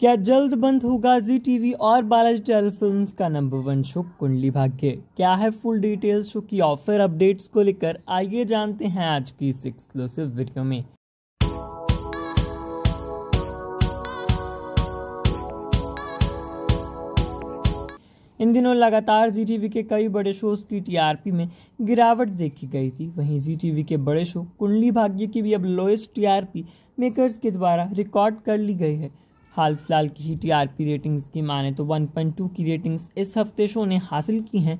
क्या जल्द बंद होगा जी टीवी और बालाजी टेल फिल्म का number one show Kundali Bhagya क्या है फुल डिटेल शो की ऑफर अपडेट्स को लेकर आइए जानते हैं आज की इस एक्सक्लूसिव वीडियो में इन दिनों लगातार जी टीवी के कई बड़े शोज की टीआरपी में गिरावट देखी गई थी वहीं जी टीवी के बड़े शो कुंडली भाग्य की भी अब लोएस्ट टीआरपी मेकर्स के द्वारा रिकॉर्ड कर ली गई है हाल फिलहाल की ही टीआरपी रेटिंग्स की माने तो 1.2 की रेटिंग्स इस हफ्ते शो ने हासिल की हैं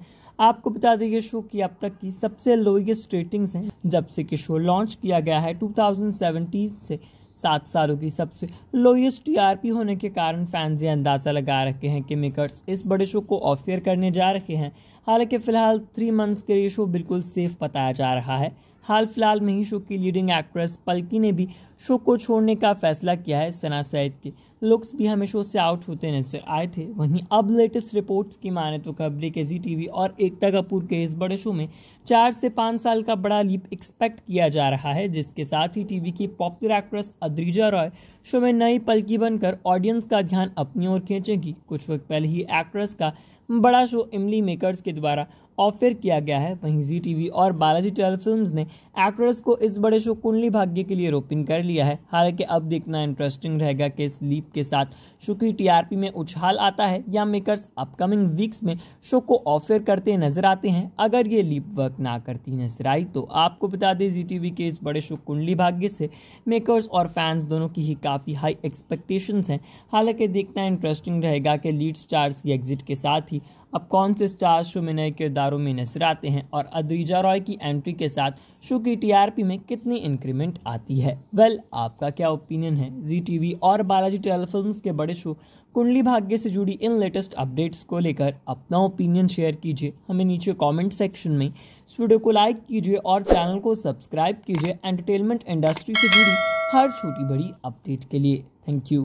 आपको बता दें ये शो की अब तक की सबसे लोएस्ट रेटिंग्स हैं जब से कि शो लॉन्च किया गया है 2017 से सात सालों की सबसे लोएस्ट टीआरपी होने के कारण फैंस ये अंदाज़ा लगा रखे हैं कि मेकर्स इस बड़े शो को ऑफेयर करने जा रहे हैं हालांकि फ़िलहाल थ्री मंथ्स के लिए शो बिल्कुल सेफ बताया जा रहा है हाल फिलहाल में ही शो की लीडिंग एक्ट्रेस पलकी ने भी शो को छोड़ने का फैसला किया है सना सैद की लुक्स भी हमें शो से आउट होते नजर आए थे वहीं अब लेटेस्ट रिपोर्ट्स की माने तो खबरें के जी टीवी और एकता कपूर के इस बड़े शो में चार से पाँच साल का बड़ा लीप एक्सपेक्ट किया जा रहा है जिसके साथ ही टीवी की popular actress Adrija Roy show में नई पलकी बनकर ऑडियंस का ध्यान अपनी ओर खींचेगी कुछ वक्त पहले ही एक्ट्रेस का बड़ा शो इमली मेकर्स के द्वारा ऑफर किया गया है वहीं जी टीवी और बालाजी टेलीफिल्म ने एक्ट्रेस को इस बड़े शो कुंडली भाग्य के लिए रोपिन कर लिया है हालांकि अब देखना इंटरेस्टिंग रहेगा कि इस लीप के साथ शो की टीआरपी में उछाल आता है या मेकर्स अपकमिंग वीक्स में शो को ऑफर करते नजर आते हैं अगर ये लीप वर्क ना करती नजर आई तो आपको बता दें जी टी के इस बड़े शो कुंडली भाग्य से मेकर्स और फैंस दोनों की ही काफ़ी हाई एक्सपेक्टेशंस हैं हालांकि देखना इंटरेस्टिंग रहेगा कि लीड स्टार्स की एग्जिट के साथ ही अब कौन से स्टार शो में नए किरदारों में नजर आते हैं और अद्रीजा रॉय की एंट्री के साथ शो की टीआरपी में कितनी इंक्रीमेंट आती है वेल well, आपका क्या ओपिनियन है जी टीवी और बालाजी टेलीफिल्म के बड़े शो कुंडली भाग्य से जुड़ी इन लेटेस्ट अपडेट्स को लेकर अपना ओपिनियन शेयर कीजिए हमें नीचे कमेंट सेक्शन में इस वीडियो को लाइक कीजिए और चैनल को सब्सक्राइब कीजिए एंटरटेनमेंट इंडस्ट्री से जुड़ी हर छोटी बड़ी अपडेट के लिए थैंक यू